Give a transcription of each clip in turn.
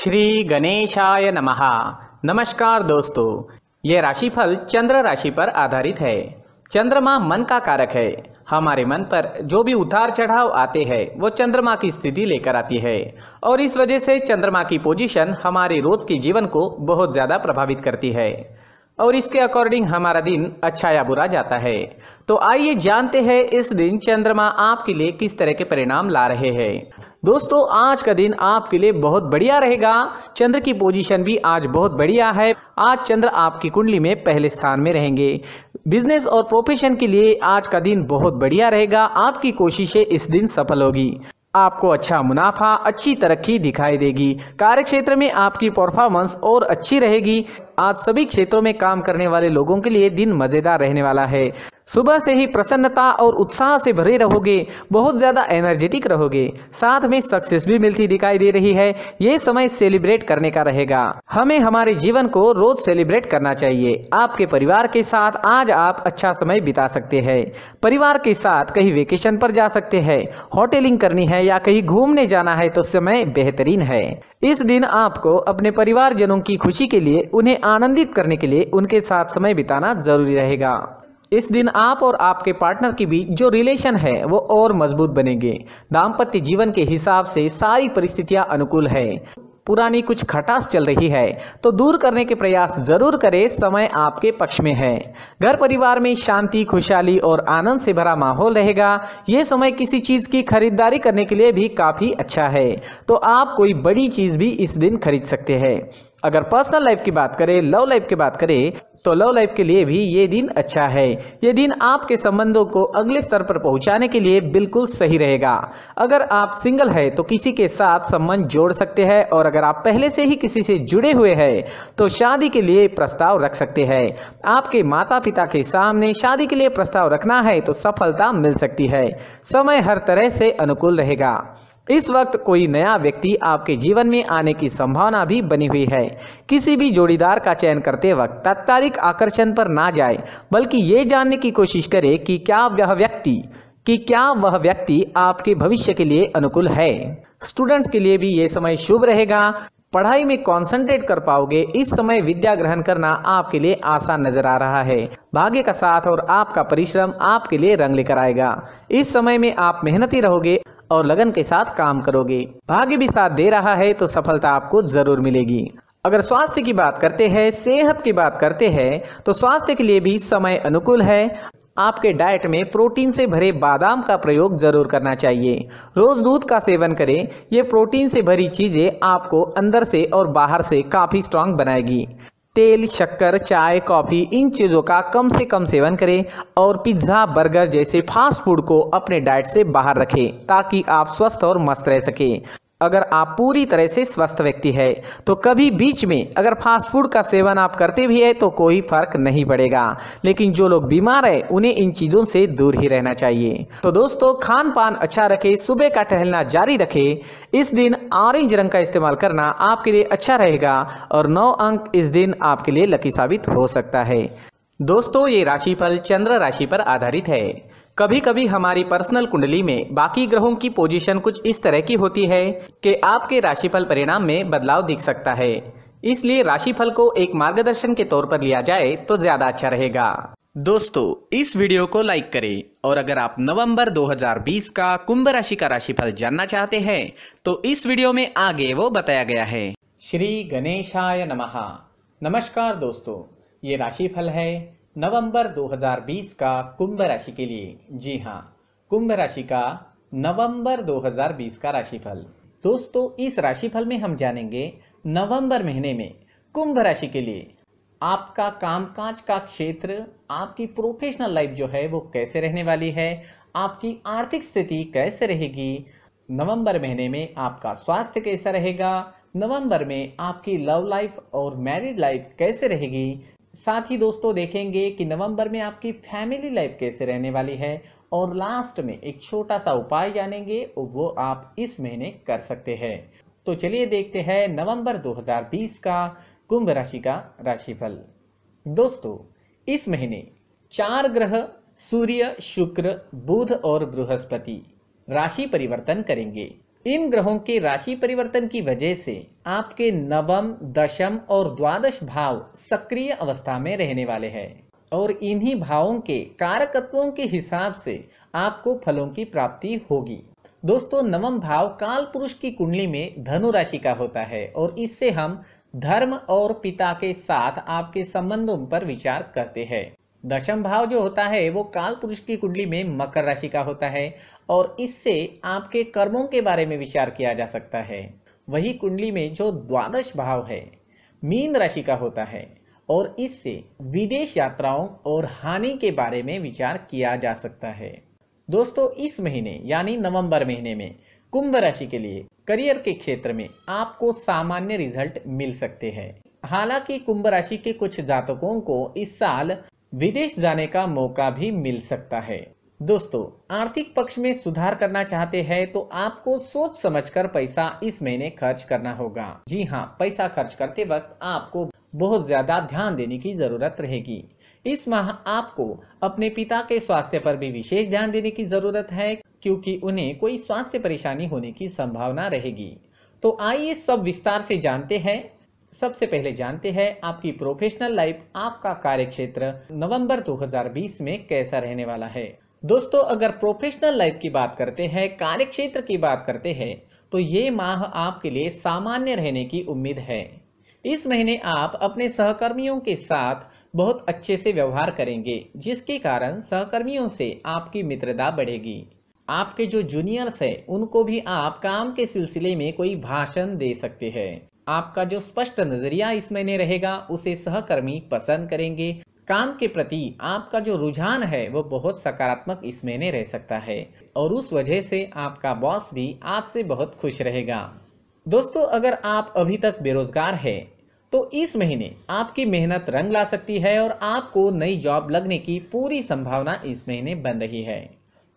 श्री गणेशाय नमः नमस्कार दोस्तों ये राशिफल चंद्र राशि पर आधारित है चंद्रमा मन का कारक है हमारे मन पर जो भी उतार चढ़ाव आते हैं वो चंद्रमा की स्थिति लेकर आती है और इस वजह से चंद्रमा की पोजीशन हमारे रोज के जीवन को बहुत ज़्यादा प्रभावित करती है और इसके अकॉर्डिंग हमारा दिन अच्छा या बुरा जाता है तो आइए जानते हैं इस दिन चंद्रमा आपके लिए किस तरह के परिणाम ला रहे हैं दोस्तों आज का दिन आपके लिए बहुत बढ़िया रहेगा चंद्र की पोजीशन भी आज बहुत बढ़िया है आज चंद्र आपकी कुंडली में पहले स्थान में रहेंगे बिजनेस और प्रोफेशन के लिए आज का दिन बहुत बढ़िया रहेगा आपकी कोशिशें इस दिन सफल होगी आपको अच्छा मुनाफा अच्छी तरक्की दिखाई देगी कार्यक्षेत्र में आपकी परफॉर्मेंस और अच्छी रहेगी आज सभी क्षेत्रों में काम करने वाले लोगों के लिए दिन मजेदार रहने वाला है सुबह से ही प्रसन्नता और उत्साह से भरे रहोगे बहुत ज़्यादा एनर्जेटिक रहोगे साथ में सक्सेस भी मिलती दिखाई दे रही है ये समय सेलिब्रेट करने का रहेगा हमें हमारे जीवन को रोज सेलिब्रेट करना चाहिए आपके परिवार के साथ आज आप अच्छा समय बिता सकते हैं परिवार के साथ कहीं वेकेशन पर जा सकते हैं होटलिंग करनी है या कहीं घूमने जाना है तो समय बेहतरीन है इस दिन आपको अपने परिवारजनों की खुशी के लिए उन्हें आनंदित करने के लिए उनके साथ समय बिताना जरूरी रहेगा इस दिन आप और आपके पार्टनर के बीच जो रिलेशन है वो और मजबूत बनेंगे दाम्पत्य जीवन के हिसाब से सारी परिस्थितियां अनुकूल है पुरानी कुछ खटास चल रही है तो दूर करने के प्रयास जरूर करें समय आपके पक्ष में है घर परिवार में शांति खुशहाली और आनंद से भरा माहौल रहेगा ये समय किसी चीज़ की खरीदारी करने के लिए भी काफ़ी अच्छा है तो आप कोई बड़ी चीज़ भी इस दिन खरीद सकते हैं अगर पर्सनल लाइफ की बात करें लव लाइफ की बात करें तो लव लाइफ के लिए भी ये दिन अच्छा है ये दिन आपके संबंधों को अगले स्तर पर पहुंचाने के लिए बिल्कुल सही रहेगा अगर आप सिंगल है तो किसी के साथ संबंध जोड़ सकते हैं और अगर आप पहले से ही किसी से जुड़े हुए हैं तो शादी के लिए प्रस्ताव रख सकते हैं आपके माता पिता के सामने शादी के लिए प्रस्ताव रखना है तो सफलता मिल सकती है समय हर तरह से अनुकूल रहेगा इस वक्त कोई नया व्यक्ति आपके जीवन में आने की संभावना भी बनी हुई है किसी भी जोड़ीदार का चयन करते वक्त तात्कालिक आकर्षण पर ना जाए बल्कि ये जानने की कोशिश करें कि क्या वह व्यक्ति कि क्या वह व्यक्ति आपके भविष्य के लिए अनुकूल है स्टूडेंट्स के लिए भी ये समय शुभ रहेगा पढ़ाई में कंसंट्रेट कर पाओगे इस समय विद्या ग्रहण करना आपके लिए आसान नजर आ रहा है भाग्य का साथ और आपका परिश्रम आपके लिए रंग लेकर आएगा इस समय में आप मेहनती रहोगे और लगन के साथ काम करोगे भाग्य भी साथ दे रहा है तो सफलता आपको जरूर मिलेगी अगर स्वास्थ्य की बात करते हैं सेहत की बात करते हैं तो स्वास्थ्य के लिए भी समय अनुकूल है आपके डाइट में प्रोटीन से भरे बादाम का प्रयोग जरूर करना चाहिए रोज दूध का सेवन करें यह प्रोटीन से भरी चीज़ें आपको अंदर से और बाहर से काफ़ी स्ट्रांग बनाएगी तेल शक्कर चाय कॉफ़ी इन चीज़ों का कम से कम सेवन करें और पिज्ज़ा बर्गर जैसे फास्ट फूड को अपने डाइट से बाहर रखें ताकि आप स्वस्थ और मस्त रह सकें अगर आप पूरी तरह से स्वस्थ व्यक्ति है तो कभी बीच में अगर फास्ट फूड का सेवन आप करते भी है तो कोई फर्क नहीं पड़ेगा लेकिन जो लोग बीमार है उन्हें इन चीज़ों से दूर ही रहना चाहिए तो दोस्तों खान पान अच्छा रखे सुबह का टहलना जारी रखे इस दिन ऑरेंज रंग का इस्तेमाल करना आपके लिए अच्छा रहेगा और नौ अंक इस दिन आपके लिए लकी साबित हो सकता है दोस्तों ये राशिफल चंद्र राशि पर आधारित है कभी कभी हमारी पर्सनल कुंडली में बाकी ग्रहों की पोजीशन कुछ इस तरह की होती है कि आपके राशिफल परिणाम में बदलाव दिख सकता है इसलिए राशिफल को एक मार्गदर्शन के तौर पर लिया जाए तो ज़्यादा अच्छा रहेगा दोस्तों इस वीडियो को लाइक करें और अगर आप नवंबर 2020 का कुंभ राशि का राशिफल जानना चाहते हैं तो इस वीडियो में आगे वो बताया गया है श्री गणेशाय नमः नमस्कार दोस्तों ये राशिफल है नवंबर 2020 का कुंभ राशि के लिए जी हाँ कुंभ राशि का नवंबर 2020 का राशिफल दोस्तों इस राशिफल में हम जानेंगे नवंबर महीने में कुंभ राशि के लिए आपका कामकाज का क्षेत्र आपकी प्रोफेशनल लाइफ जो है वो कैसे रहने वाली है आपकी आर्थिक स्थिति कैसे रहेगी नवंबर महीने में आपका स्वास्थ्य कैसा रहेगा नवंबर में आपकी लव लाइफ और मैरिड लाइफ कैसे रहेगी साथ ही दोस्तों देखेंगे कि नवंबर में आपकी फैमिली लाइफ कैसे रहने वाली है और लास्ट में एक छोटा सा उपाय जानेंगे वो आप इस महीने कर सकते हैं तो चलिए देखते हैं नवंबर 2020 का कुंभ राशि का राशिफल दोस्तों इस महीने चार ग्रह सूर्य शुक्र बुध और बृहस्पति राशि परिवर्तन करेंगे इन ग्रहों के राशि परिवर्तन की वजह से आपके नवम दशम और द्वादश भाव सक्रिय अवस्था में रहने वाले हैं और इन्हीं भावों के कारकत्वों के हिसाब से आपको फलों की प्राप्ति होगी दोस्तों नवम भाव काल पुरुष की कुंडली में धनु राशि का होता है और इससे हम धर्म और पिता के साथ आपके संबंधों पर विचार करते हैं दशम भाव जो होता है वो काल पुरुष की कुंडली में मकर राशि का होता है और इससे आपके कर्मों के बारे में विचार किया जा सकता है वही कुंडली में जो द्वादश भाव है मीन राशि का होता है और इससे विदेश यात्राओं और हानि के बारे में विचार किया जा सकता है दोस्तों इस महीने यानी नवंबर महीने में कुंभ राशि के लिए करियर के क्षेत्र में आपको सामान्य रिजल्ट मिल सकते हैं हालांकि कुंभ राशि के कुछ जातकों को इस साल विदेश जाने का मौका भी मिल सकता है दोस्तों आर्थिक पक्ष में सुधार करना चाहते हैं तो आपको सोच समझकर पैसा इस महीने खर्च करना होगा जी हाँ पैसा खर्च करते वक्त आपको बहुत ज्यादा ध्यान देने की जरूरत रहेगी इस माह आपको अपने पिता के स्वास्थ्य पर भी विशेष ध्यान देने की जरूरत है क्योंकि उन्हें कोई स्वास्थ्य परेशानी होने की संभावना रहेगी तो आइए सब विस्तार से जानते हैं सबसे पहले जानते हैं आपकी प्रोफेशनल लाइफ आपका कार्य क्षेत्र नवंबर दो में कैसा रहने वाला है दोस्तों अगर प्रोफेशनल लाइफ की बात करते हैं कार्य क्षेत्र की बात करते हैं तो ये माह आपके लिए सामान्य रहने की उम्मीद है इस महीने आप अपने सहकर्मियों के साथ बहुत अच्छे से व्यवहार करेंगे जिसके कारण सहकर्मियों से आपकी मित्रता बढ़ेगी आपके जो जूनियर्स हैं उनको भी आप काम के सिलसिले में कोई भाषण दे सकते हैं आपका जो स्पष्ट नजरिया इसमें नहीं रहेगा उसे सहकर्मी पसंद करेंगे काम के प्रति आपका जो रुझान है वो बहुत सकारात्मक इसमें नहीं रह सकता है और उस वजह से आपका बॉस भी आपसे बहुत खुश रहेगा दोस्तों अगर आप अभी तक बेरोजगार है तो इस महीने आपकी मेहनत रंग ला सकती है और आपको नई जॉब लगने की पूरी संभावना इस महीने बन रही है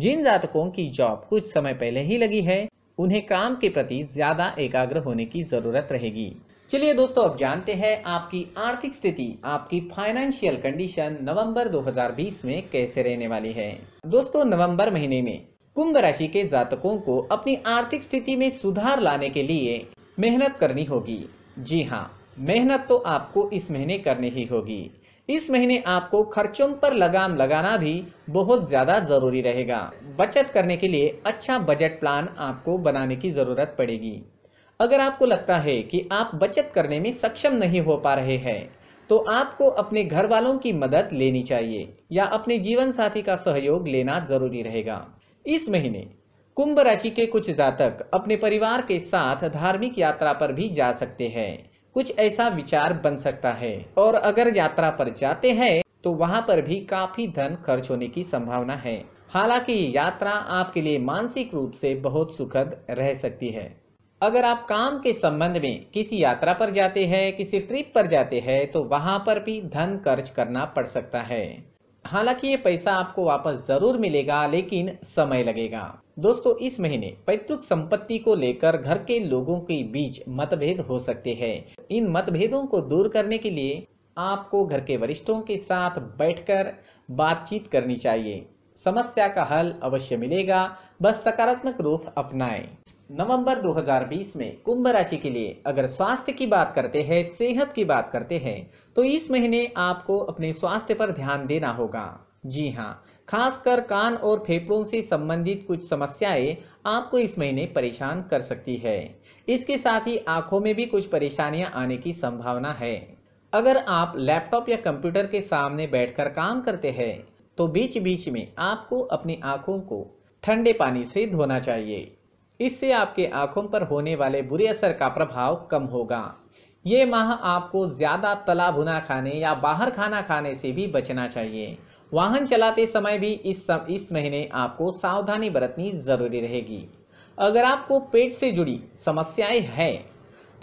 जिन जातकों की जॉब कुछ समय पहले ही लगी है उन्हें काम के प्रति ज़्यादा एकाग्र होने की ज़रूरत रहेगी चलिए दोस्तों अब जानते हैं आपकी आर्थिक स्थिति आपकी फाइनेंशियल कंडीशन नवंबर 2020 में कैसे रहने वाली है दोस्तों नवंबर महीने में कुंभ राशि के जातकों को अपनी आर्थिक स्थिति में सुधार लाने के लिए मेहनत करनी होगी जी हाँ मेहनत तो आपको इस महीने करनी ही होगी इस महीने आपको खर्चों पर लगाम लगाना भी बहुत ज़्यादा ज़रूरी रहेगा बचत करने के लिए अच्छा बजट प्लान आपको बनाने की ज़रूरत पड़ेगी अगर आपको लगता है कि आप बचत करने में सक्षम नहीं हो पा रहे हैं तो आपको अपने घर वालों की मदद लेनी चाहिए या अपने जीवन साथी का सहयोग लेना ज़रूरी रहेगा इस महीने कुंभ राशि के कुछ जातक अपने परिवार के साथ धार्मिक यात्रा पर भी जा सकते हैं कुछ ऐसा विचार बन सकता है और अगर यात्रा पर जाते हैं तो वहाँ पर भी काफी धन खर्च होने की संभावना है हालांकि यात्रा आपके लिए मानसिक रूप से बहुत सुखद रह सकती है अगर आप काम के संबंध में किसी यात्रा पर जाते हैं किसी ट्रिप पर जाते हैं तो वहां पर भी धन खर्च करना पड़ सकता है हालांकि ये पैसा आपको वापस जरूर मिलेगा लेकिन समय लगेगा दोस्तों इस महीने पैतृक संपत्ति को लेकर घर के लोगों के बीच मतभेद हो सकते हैं इन मतभेदों को दूर करने के लिए आपको घर के वरिष्ठों के साथ बैठकर बातचीत करनी चाहिए समस्या का हल अवश्य मिलेगा बस सकारात्मक रूप अपनाएं। नवंबर 2020 में कुंभ राशि के लिए अगर स्वास्थ्य की बात करते हैं सेहत की बात करते हैं तो इस महीने आपको अपने स्वास्थ्य पर ध्यान देना होगा जी हाँ खासकर कान और फेफड़ों से संबंधित कुछ समस्याएं आपको इस महीने परेशान कर सकती है इसके साथ ही आंखों में भी कुछ परेशानियां आने की संभावना है अगर आप लैपटॉप या कंप्यूटर के सामने बैठकर काम करते हैं तो बीच बीच में आपको अपनी आंखों को ठंडे पानी से धोना चाहिए इससे आपके आंखों पर होने वाले बुरे असर का प्रभाव कम होगा ये माह आपको ज़्यादा तला भुना खाने या बाहर खाना खाने से भी बचना चाहिए वाहन चलाते समय भी इस सम, इस महीने आपको सावधानी बरतनी जरूरी रहेगी अगर आपको पेट से जुड़ी समस्याएं हैं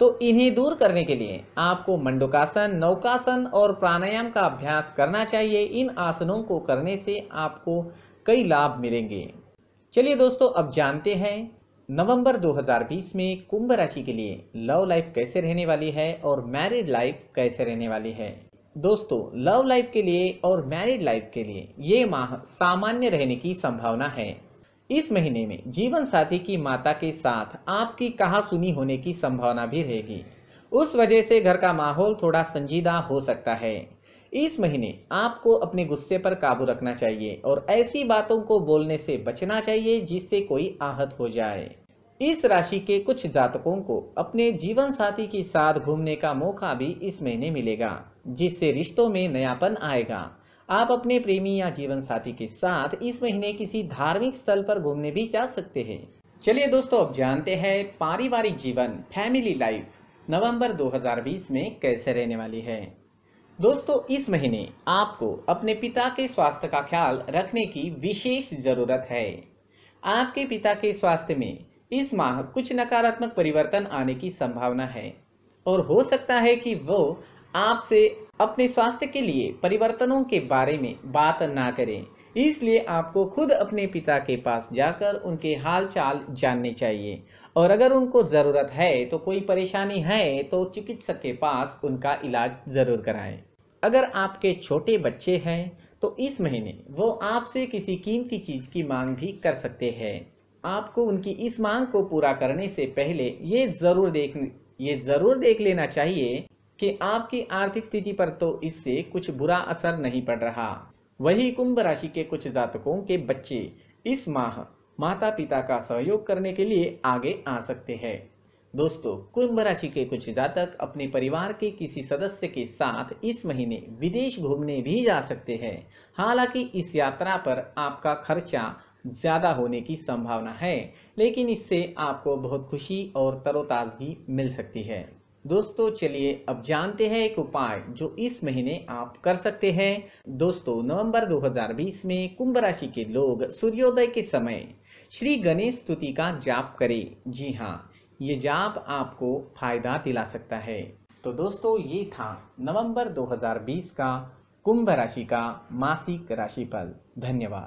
तो इन्हें दूर करने के लिए आपको मंडुकासन नौकासन और प्राणायाम का अभ्यास करना चाहिए इन आसनों को करने से आपको कई लाभ मिलेंगे चलिए दोस्तों अब जानते हैं नवंबर 2020 में कुंभ राशि के लिए लव लाइफ कैसे रहने वाली है और मैरिड लाइफ कैसे रहने वाली है दोस्तों लव लाइफ के लिए और मैरिड लाइफ के लिए ये माह सामान्य रहने की संभावना है इस महीने में जीवन साथी की माता के साथ आपकी कहा सुनी होने की संभावना भी रहेगी उस वजह से घर का माहौल थोड़ा संजीदा हो सकता है इस महीने आपको अपने गुस्से पर काबू रखना चाहिए और ऐसी बातों को बोलने से बचना चाहिए जिससे कोई आहत हो जाए इस राशि के कुछ जातकों को अपने जीवन साथी के साथ घूमने का मौका भी इस महीने मिलेगा जिससे रिश्तों में नयापन आएगा आप अपने प्रेमी या जीवन साथी के साथ इस महीने किसी धार्मिक स्थल पर घूमने भी जा सकते हैं चलिए दोस्तों अब जानते हैं पारिवारिक जीवन फैमिली लाइफ नवंबर 2020 में कैसे रहने वाली है दोस्तों इस महीने आपको अपने पिता के स्वास्थ्य का ख्याल रखने की विशेष ज़रूरत है आपके पिता के स्वास्थ्य में इस माह कुछ नकारात्मक परिवर्तन आने की संभावना है और हो सकता है कि वो आपसे अपने स्वास्थ्य के लिए परिवर्तनों के बारे में बात ना करें इसलिए आपको खुद अपने पिता के पास जाकर उनके हाल चाल जानने चाहिए और अगर उनको ज़रूरत है तो कोई परेशानी है तो चिकित्सक के पास उनका इलाज ज़रूर कराएं अगर आपके छोटे बच्चे हैं तो इस महीने वो आपसे किसी कीमती चीज़ की मांग भी कर सकते हैं आपको उनकी इस मांग को पूरा करने से पहले ये ज़रूर देख ये ज़रूर देख लेना चाहिए कि आपकी आर्थिक स्थिति पर तो इससे कुछ बुरा असर नहीं पड़ रहा वही कुंभ राशि के कुछ जातकों के बच्चे इस माह माता पिता का सहयोग करने के लिए आगे आ सकते हैं दोस्तों कुंभ राशि के कुछ जातक अपने परिवार के किसी सदस्य के साथ इस महीने विदेश घूमने भी जा सकते हैं हालांकि इस यात्रा पर आपका खर्चा ज़्यादा होने की संभावना है लेकिन इससे आपको बहुत खुशी और तरोताजगी मिल सकती है दोस्तों चलिए अब जानते हैं एक उपाय जो इस महीने आप कर सकते हैं दोस्तों नवंबर 2020 में कुंभ राशि के लोग सूर्योदय के समय श्री गणेश स्तुति का जाप करें जी हाँ ये जाप आपको फायदा दिला सकता है तो दोस्तों ये था नवंबर 2020 का कुंभ राशि का मासिक राशिफल धन्यवाद